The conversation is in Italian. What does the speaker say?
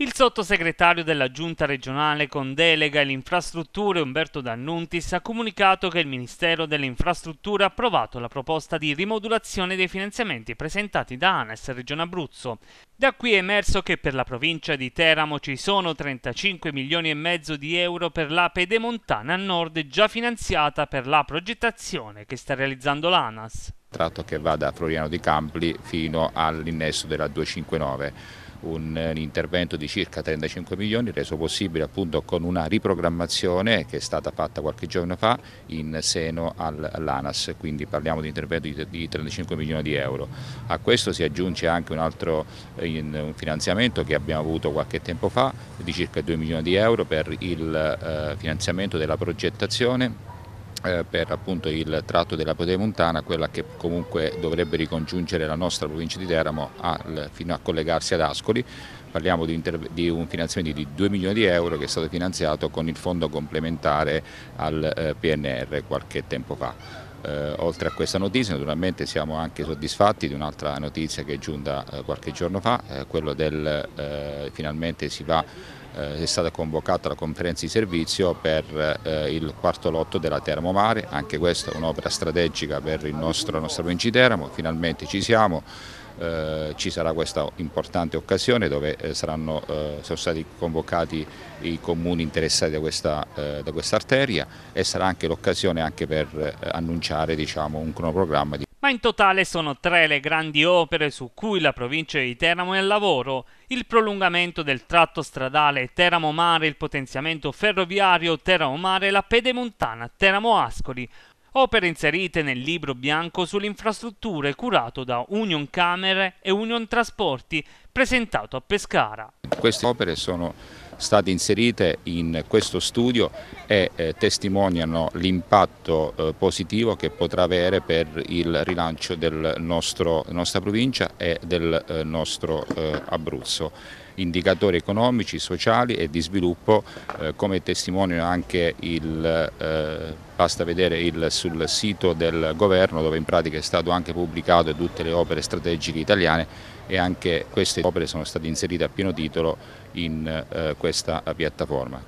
Il sottosegretario della Giunta regionale con delega alle infrastrutture Umberto D'Annuntis ha comunicato che il Ministero delle Infrastrutture ha approvato la proposta di rimodulazione dei finanziamenti presentati da ANES Regione Abruzzo. Da qui è emerso che per la provincia di Teramo ci sono 35 milioni e mezzo di euro per la pedemontana a nord già finanziata per la progettazione che sta realizzando l'ANAS. Tratto che va da Floriano di Campli fino all'innesso della 259, un eh, intervento di circa 35 milioni reso possibile appunto con una riprogrammazione che è stata fatta qualche giorno fa in seno all'ANAS, quindi parliamo di intervento di 35 milioni di euro. A questo si aggiunge anche un altro intervento eh, in un finanziamento che abbiamo avuto qualche tempo fa di circa 2 milioni di euro per il eh, finanziamento della progettazione eh, per appunto il tratto della Podemontana, quella che comunque dovrebbe ricongiungere la nostra provincia di Teramo al, fino a collegarsi ad Ascoli. Parliamo di, di, un finanziamento di 2 milioni di euro che è stato finanziato con il fondo complementare al eh, PNR qualche tempo fa. Eh, oltre a questa notizia naturalmente siamo anche soddisfatti di un'altra notizia che è giunta eh, qualche giorno fa, eh, quello del eh, finalmente si va, eh, è stata convocata la conferenza di servizio per eh, il quarto lotto della Teramo-Mare, anche questa è un'opera strategica per il nostro, la nostra Teramo, finalmente ci siamo. Eh, ci sarà questa importante occasione dove eh, saranno, eh, sono stati convocati i comuni interessati da questa, eh, da questa arteria e sarà anche l'occasione anche per annunciare diciamo, un cronoprogramma. Di... Ma in totale sono tre le grandi opere su cui la provincia di Teramo è al lavoro, il prolungamento del tratto stradale Teramo Mare, il potenziamento ferroviario Teramo Mare e la pedemontana Teramo Ascoli, opere inserite nel libro bianco sulle infrastrutture curato da Union Camere e Union Trasporti, presentato a Pescara. Queste opere sono state inserite in questo studio e eh, testimoniano l'impatto eh, positivo che potrà avere per il rilancio della nostra provincia e del eh, nostro eh, Abruzzo. Indicatori economici, sociali e di sviluppo, eh, come testimonia anche il eh, basta vedere il, sul sito del governo dove in pratica è stato anche pubblicato tutte le opere strategiche italiane e anche queste opere sono state inserite a pieno titolo in eh, questa piattaforma.